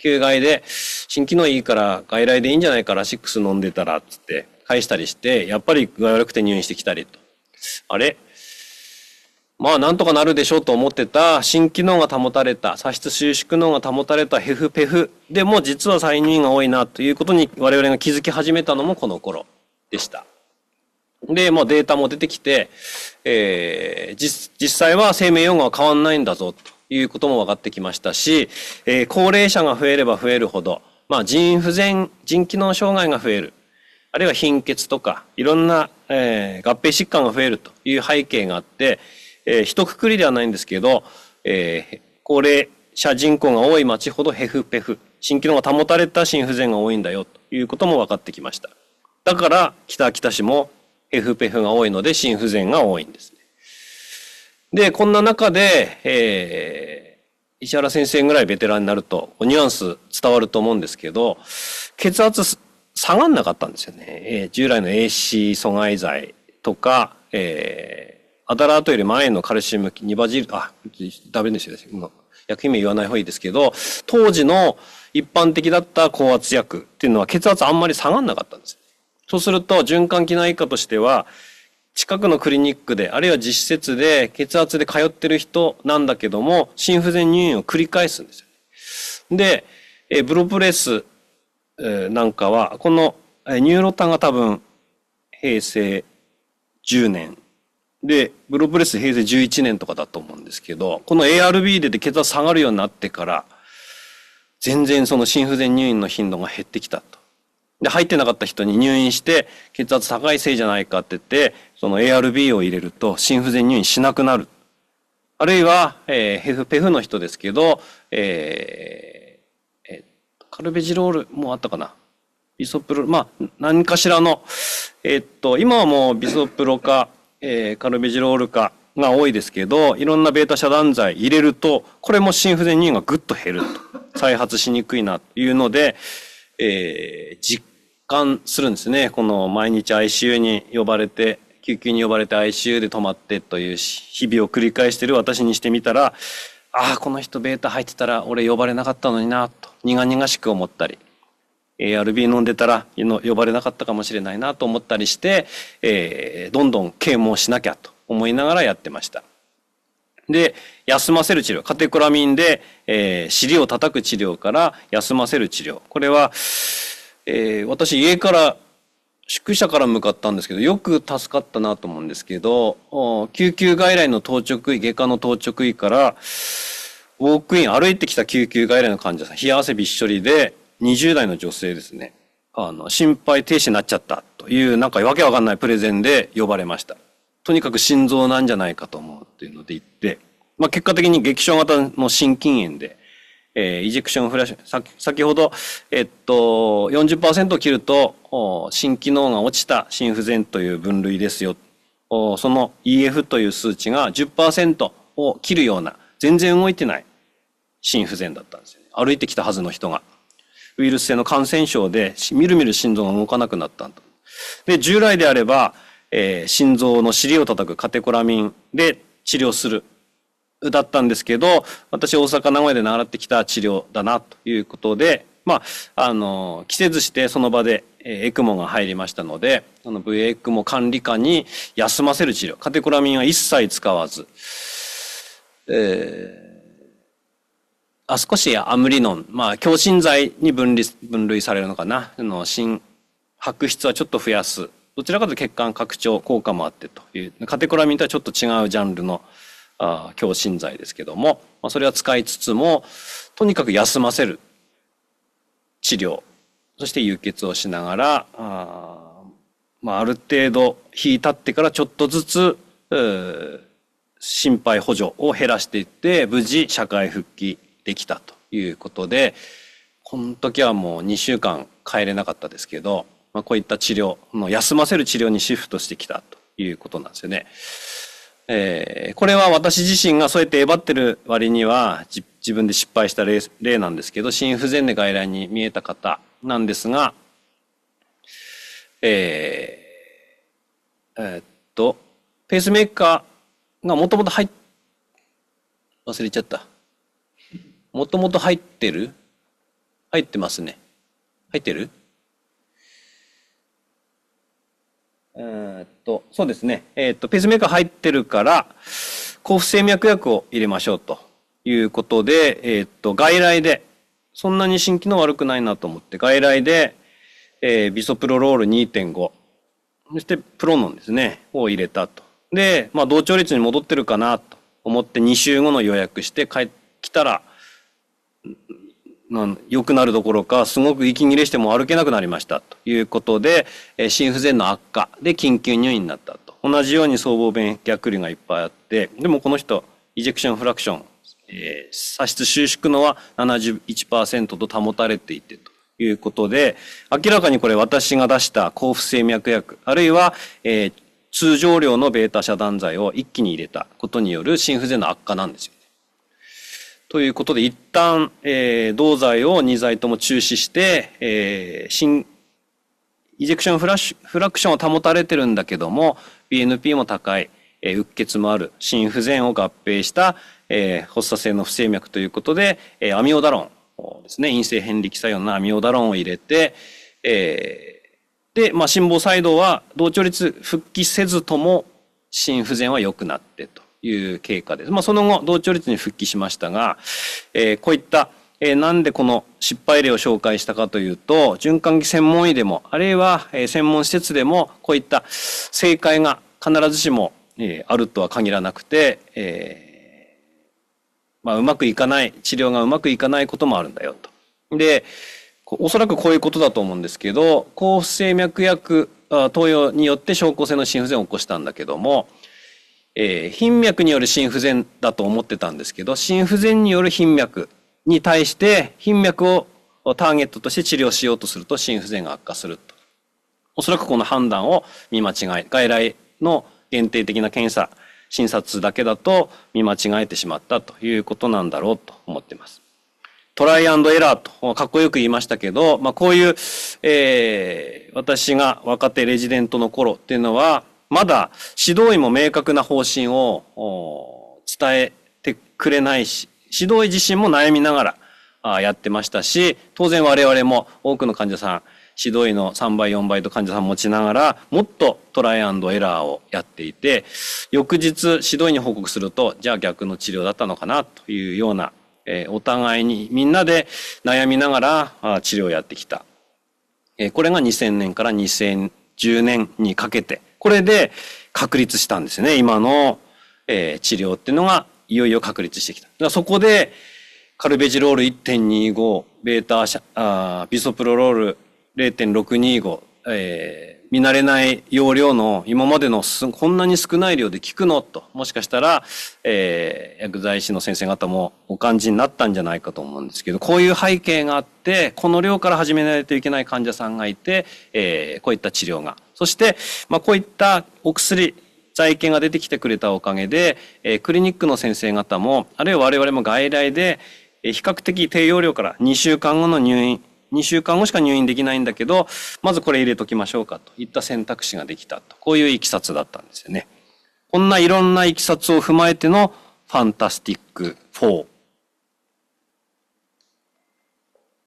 球外で、新機能いいから外来でいいんじゃないからシックス飲んでたら、つって返したりして、やっぱり具合悪くて入院してきたりと。あれまあなんとかなるでしょうと思ってた、新機能が保たれた、左出収縮能が保たれたヘフペフでも実は再入院が多いなということに我々が気づき始めたのもこの頃でした。で、まあデータも出てきて、えー、実際は生命用語は変わんないんだぞと。いうことも分かってきましたし、えー、高齢者が増えれば増えるほど、まあ、腎不全、腎機能障害が増える。あるいは貧血とか、いろんな、えー、合併疾患が増えるという背景があって、えー、一括りではないんですけど、えー、高齢者人口が多い町ほどヘフペフ、新機能が保たれた心不全が多いんだよということも分かってきました。だから、北秋田市もヘフペフが多いので心不全が多いんです、ね。で、こんな中で、えー、石原先生ぐらいベテランになると、ニュアンス伝わると思うんですけど、血圧下がんなかったんですよね。えー、従来の AC 阻害剤とか、えー、アダラートより前のカルシウム、ニバジル、あ、ダメですよ、薬品名言わない方がいいですけど、当時の一般的だった高圧薬っていうのは血圧あんまり下がんなかったんです。そうすると、循環器内科としては、近くのクリニックで、あるいは実施施設で血圧で通ってる人なんだけども、心不全入院を繰り返すんですよ、ね。で、えブロプレス、えなんかは、この、えニューロタンが多分、平成10年。で、ブロプレス平成11年とかだと思うんですけど、この ARB でで血圧下がるようになってから、全然その心不全入院の頻度が減ってきたと。で、入ってなかった人に入院して、血圧高いせいじゃないかって言って、その ARB を入れると、心不全入院しなくなる。あるいは、えー、ヘフペフの人ですけど、えー、えー、カルベジロールもあったかな。ビソプロ、まあ、何かしらの、えー、っと、今はもうビソプロか、えー、カルベジロールかが多いですけど、いろんなベータ遮断剤入れると、これも心不全入院がぐっと減ると。再発しにくいなというので、えー、実感するんですね。この毎日 ICU に呼ばれて、救急に呼ばれて ICU で泊まってという日々を繰り返してる私にしてみたら、ああ、この人ベータ入ってたら俺呼ばれなかったのにな、と苦々しく思ったり、ARB 飲んでたら呼ばれなかったかもしれないなと思ったりして、えー、どんどん啓蒙しなきゃと思いながらやってました。で、休ませる治療。カテクラミンで、えー、尻を叩く治療から休ませる治療。これは、えー、私家から宿舎から向かったんですけどよく助かったなと思うんですけど救急外来の当直医外科の当直医からウォークイン歩いてきた救急外来の患者さん冷や汗びっしょりで20代の女性ですねあの心肺停止になっちゃったというなんかわけわかんないプレゼンで呼ばれましたとにかく心臓なんじゃないかと思うっていうので言って、まあ、結果的に劇症型の心筋炎でえー、イジェクションフラッシュ、先ほど、えっと、40%を切ると、新機能が落ちた心不全という分類ですよ。その EF という数値が10%を切るような、全然動いてない心不全だったんですよ、ね。歩いてきたはずの人が。ウイルス性の感染症で、みるみる心臓が動かなくなったんだ。で、従来であれば、えー、心臓の尻を叩くカテコラミンで治療するだったんですけど、私大阪、名古屋で習ってきた治療だなということで、まあ、あの、着せずしてその場で、えー、エクモが入りましたので、あの、VA エクモ管理下に休ませる治療、カテコラミンは一切使わず、えーあ少しアムリノン、まあ、強心剤に分離分類されるのかな、あの心白質はちょっと増やす、どちらかというと血管拡張効果もあってという、カテコラミンとはちょっと違うジャンルのあ強心剤ですけども、まあ、それは使いつつも、とにかく休ませる治療、そして輸血をしながら、あまあ、ある程度引いたってからちょっとずつ、心配補助を減らしていって、無事社会復帰できたということで、この時はもう2週間帰れなかったですけど、まあ、こういった治療、休ませる治療にシフトしてきたということなんですよね。えー、これは私自身がそうやってえばってる割には自分で失敗した例例なんですけど、心不全で外来に見えた方なんですが、えー、えー、っと、ペースメーカーがもともと入っ、忘れちゃった。もともと入ってる入ってますね。入ってるうと、そうですね。えっ、と、ペースメーカー入ってるから、交付整脈薬を入れましょうということで、えっ、と、外来で、そんなに新機能悪くないなと思って、外来で、えー、ビソプロロール2.5、そしてプロノンですね、を入れたと。で、まあ、同調率に戻ってるかなと思って2週後の予約して帰ったら、良くなるどころか、すごく息切れしても歩けなくなりましたということで、心不全の悪化で緊急入院になったと。同じように僧帽弁逆流がいっぱいあって、でもこの人、イジェクションフラクション、えー、差出収縮のは71%と保たれていてということで、明らかにこれ私が出した交付性脈薬、あるいは、えー、通常量のベータ遮断剤を一気に入れたことによる心不全の悪化なんですよ。ということで、一旦、えー、同剤を2剤とも中止して、えー、新、イジェクションフラッシュ、フラクションは保たれてるんだけども、BNP も高い、えー、うっ血もある、心不全を合併した、えー、発作性の不整脈ということで、えー、アミオダロンですね、陰性変力作用のアミオダロンを入れて、えー、で、まあ、心房細動は同調率復帰せずとも心不全は良くなってと。いう経過です。まあ、その後、同調率に復帰しましたが、えー、こういった、えー、なんでこの失敗例を紹介したかというと、循環器専門医でも、あるいは、えー、専門施設でも、こういった正解が必ずしも、えー、あるとは限らなくて、えー、まあ、うまくいかない、治療がうまくいかないこともあるんだよと。で、おそらくこういうことだと思うんですけど、抗不整脈薬投与によって症候性の心不全を起こしたんだけども、えー、頻脈による心不全だと思ってたんですけど、心不全による頻脈に対して、頻脈をターゲットとして治療しようとすると心不全が悪化すると。おそらくこの判断を見間違え、外来の限定的な検査、診察だけだと見間違えてしまったということなんだろうと思っています。トライアンドエラーと、かっこよく言いましたけど、まあこういう、えー、私が若手レジデントの頃っていうのは、まだ指導医も明確な方針を伝えてくれないし、指導医自身も悩みながらやってましたし、当然我々も多くの患者さん、指導医の3倍4倍と患者さん持ちながら、もっとトライアンドエラーをやっていて、翌日指導医に報告すると、じゃあ逆の治療だったのかなというような、お互いにみんなで悩みながら治療をやってきた。これが2000年から2010年にかけて、これで確立したんですね。今の、えー、治療っていうのがいよいよ確立してきた。そこで、カルベジロール1.25、ベータあビソプロロール0.625、えー、見慣れない容量の今までのこんなに少ない量で効くのと、もしかしたら、えー、薬剤師の先生方もお感じになったんじゃないかと思うんですけど、こういう背景があって、この量から始めないといけない患者さんがいて、えー、こういった治療がそして、まあ、こういったお薬、在研が出てきてくれたおかげで、えー、クリニックの先生方も、あるいは我々も外来で、えー、比較的低用量から2週間後の入院、2週間後しか入院できないんだけど、まずこれ入れときましょうかといった選択肢ができたと。こういういきさつだったんですよね。こんないろんないきさつを踏まえてのファンタスティック4